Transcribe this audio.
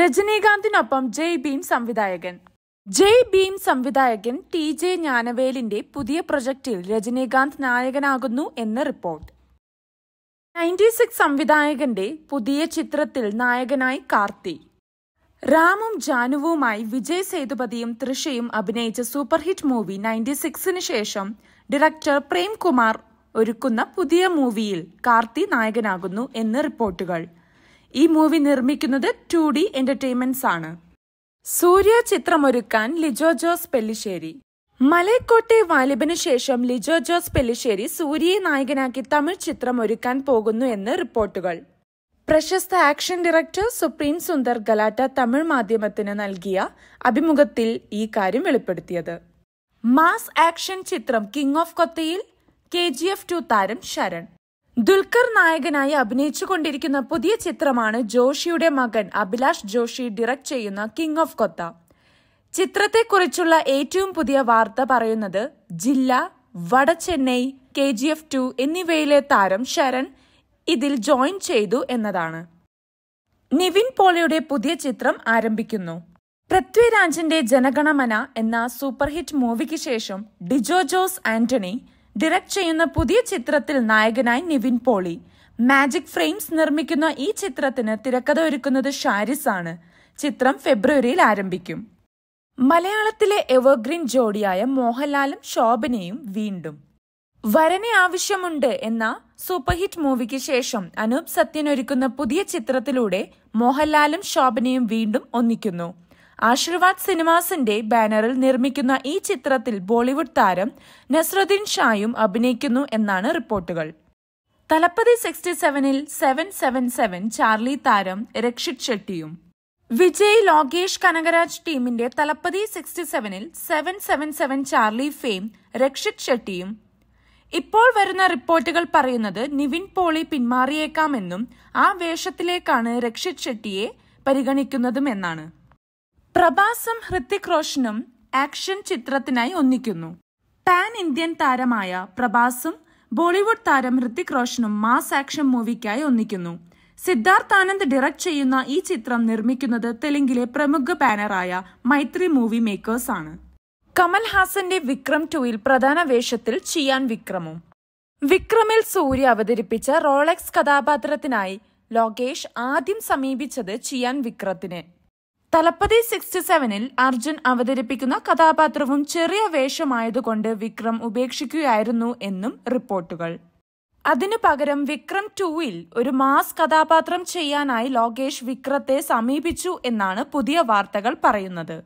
രജനീകാന്തിനൊപ്പം ജയ് ഭീം സംവിധായകൻ ജയ് ഭീം സംവിധായകൻ T J ജ്ഞാനവേലിന്റെ പുതിയ പ്രൊജക്റ്റിൽ രജനീകാന്ത് നായകനാകുന്നു എന്ന് റിപ്പോർട്ട് നയൻറ്റി സിക്സ് സംവിധായകന്റെ പുതിയ ചിത്രത്തിൽ നായകനായി കാർത്തി രാമും ജാനുവുമായി വിജയ് സേതുപതിയും തൃഷയും അഭിനയിച്ച സൂപ്പർഹിറ്റ് മൂവി നയൻറ്റി സിക്സിന് ശേഷം ഡയറക്ടർ പ്രേംകുമാർ ഒരുക്കുന്ന പുതിയ മൂവിയിൽ കാർത്തി നായകനാകുന്നു എന്ന് റിപ്പോർട്ടുകൾ ഈ മൂവി നിർമ്മിക്കുന്നത് ടു ഡി എന്റർടൈൻമെന്റ്സ് ആണ് സൂര്യ ചിത്രമൊരുക്കാൻ ലിജോ ജോസ് പെല്ലിശ്ശേരി മലയക്കോട്ടെ വാലിബിനു ശേഷം ലിജോ ജോസ് പെല്ലിശ്ശേരി സൂര്യയെ നായകനാക്കി തമിഴ് ചിത്രം ഒരുക്കാൻ പോകുന്നു എന്ന് റിപ്പോർട്ടുകൾ പ്രശസ്ത ആക്ഷൻ ഡയറക്ടർ സുപ്രീം സുന്ദർ ഗലാറ്റ തമിഴ് മാധ്യമത്തിന് നൽകിയ അഭിമുഖത്തിൽ ഈ കാര്യം വെളിപ്പെടുത്തിയത് മാസ് ആക്ഷൻ ചിത്രം കിങ് ഓഫ് കൊത്തയിൽ കെ ജി എഫ് ടു താരം ശരൺ ദുൽഖർ നായകനായി അഭിനയിച്ചുകൊണ്ടിരിക്കുന്ന പുതിയ ചിത്രമാണ് ജോഷിയുടെ മകൻ അഭിലാഷ് ജോഷി ഡയറക്ട് ചെയ്യുന്ന കിങ് ഓഫ് കൊത്ത ചിത്രത്തെക്കുറിച്ചുള്ള ഏറ്റവും പുതിയ വാർത്ത പറയുന്നത് Jilla Vada Chennai K G F two എന്നിവയിലെ താരം ശരൺ ഇതിൽ ജോയിൻ ചെയ്തു എന്നതാണ് നിവിൻ പോളയുടെ പുതിയ ചിത്രം ആരംഭിക്കുന്നു പൃഥ്വിരാജിന്റെ ജനഗണമന എന്ന സൂപ്പർഹിറ്റ് മൂവിക്ക് ശേഷം ഡിജോ ജോസ് ആന്റണി ഡിറക്ട് ചെയ്യുന്ന പുതിയ ചിത്രത്തിൽ നായകനായി നിവിൻ പോളി മാജിക് ഫ്രെയിംസ് നിർമ്മിക്കുന്ന ഈ ചിത്രത്തിന് തിരക്കഥ ഒരുക്കുന്നത് ഷാരിസ് ആണ് ചിത്രം ഫെബ്രുവരിയിൽ ആരംഭിക്കും മലയാളത്തിലെ എവർഗ്രീൻ ജോഡിയായ മോഹൻലാലും ശോഭനയും വീണ്ടും വരനെ ആവശ്യമുണ്ട് എന്ന സൂപ്പർഹിറ്റ് മൂവിക്ക് ശേഷം അനൂപ് സത്യൻ ഒരുക്കുന്ന പുതിയ ചിത്രത്തിലൂടെ മോഹൻലാലും ശോഭനയും വീണ്ടും ഒന്നിക്കുന്നു ആശീർവാദ് സിനിമാസിന്റെ ബാനറിൽ നിർമ്മിക്കുന്ന ഈ ചിത്രത്തിൽ ബോളിവുഡ് താരം നസ്രുദ്ദീൻ ഷായും അഭിനയിക്കുന്നു എന്നാണ് റിപ്പോർട്ടുകൾ തലപ്പതി സിക്സ്റ്റി സെവനിൽ സെവൻ സെവൻ സെവൻ ചാർലി താരം രക്ഷിത് ഷെട്ടിയും വിജയ് ലോകേഷ് കനകരാജ് ടീമിന്റെ തലപ്പതി സിക്സ്റ്റി സെവനിൽ seven seven seven Charlie fame Rakshit ഷെട്ടിയും ഇപ്പോൾ വരുന്ന റിപ്പോർട്ടുകൾ പറയുന്നത് നിവിൻ പോളി പിന്മാറിയേക്കാമെന്നും ആ വേഷത്തിലേക്കാണ് രക്ഷിത് ഷെട്ടിയെ പരിഗണിക്കുന്നതുമെന്നാണ് പ്രഭാസും ഹൃത്തിക് റോഷനും ആക്ഷൻ ചിത്രത്തിനായി ഒന്നിക്കുന്നു പാൻ ഇന്ത്യൻ താരമായ പ്രഭാസും ബോളിവുഡ് താരം ഹൃത്തിക് റോഷനും മാസ് ആക്ഷൻ മൂവിക്കായി ഒന്നിക്കുന്നു സിദ്ധാർത്ഥ് ആനന്ദ് ഡയറക്ട് ചെയ്യുന്ന ഈ ചിത്രം നിർമ്മിക്കുന്നത് തെലുങ്കിലെ പ്രമുഖ ബാനറായ മൈത്രി മൂവി മേക്കേഴ്സ് ആണ് കമൽ ഹാസന്റെ വിക്രം ടുവിൽ പ്രധാന വേഷത്തിൽ ചിയാൻ വിക്രമും വിക്രമിൽ സൂര്യ അവതരിപ്പിച്ച റോളക്സ് കഥാപാത്രത്തിനായി ലോകേഷ് ആദ്യം സമീപിച്ചത് ചിയാൻ വിക്രത്തിനെ തലപ്പതി സിക്സ്റ്റി സെവനിൽ അർജുൻ അവതരിപ്പിക്കുന്ന കഥാപാത്രവും ചെറിയ വേഷമായതുകൊണ്ട് വിക്രം ഉപേക്ഷിക്കുകയായിരുന്നു എന്നും റിപ്പോർട്ടുകൾ അതിനു പകരം വിക്രം ടൂയിൽ ഒരു മാസ് കഥാപാത്രം ചെയ്യാനായി ലോകേഷ് വിക്രത്തെ സമീപിച്ചു എന്നാണ് പുതിയ വാർത്തകൾ പറയുന്നത്